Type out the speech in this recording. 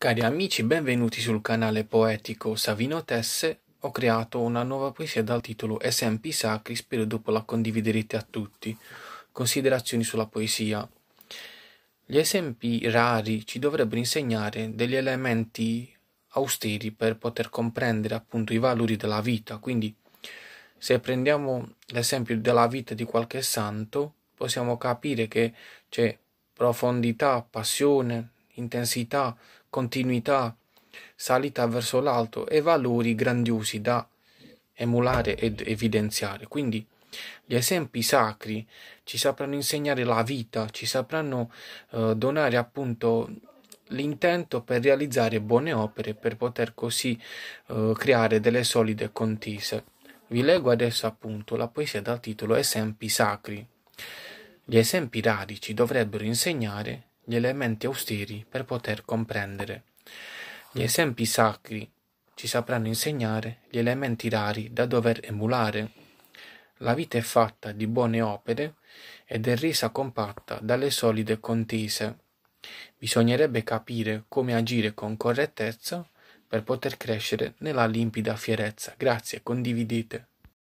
Cari amici, benvenuti sul canale poetico Savino Tesse. Ho creato una nuova poesia dal titolo Esempi sacri, spero dopo la condividerete a tutti. Considerazioni sulla poesia. Gli esempi rari ci dovrebbero insegnare degli elementi austeri per poter comprendere appunto i valori della vita, quindi se prendiamo l'esempio della vita di qualche santo, possiamo capire che c'è profondità, passione, intensità, continuità, salita verso l'alto e valori grandiosi da emulare ed evidenziare. Quindi gli esempi sacri ci sapranno insegnare la vita, ci sapranno eh, donare appunto l'intento per realizzare buone opere, per poter così eh, creare delle solide contese. Vi leggo adesso appunto la poesia dal titolo Esempi sacri. Gli esempi radici dovrebbero insegnare gli elementi austeri per poter comprendere. Gli esempi sacri ci sapranno insegnare gli elementi rari da dover emulare. La vita è fatta di buone opere ed è resa compatta dalle solide contese. Bisognerebbe capire come agire con correttezza per poter crescere nella limpida fierezza. Grazie, condividete.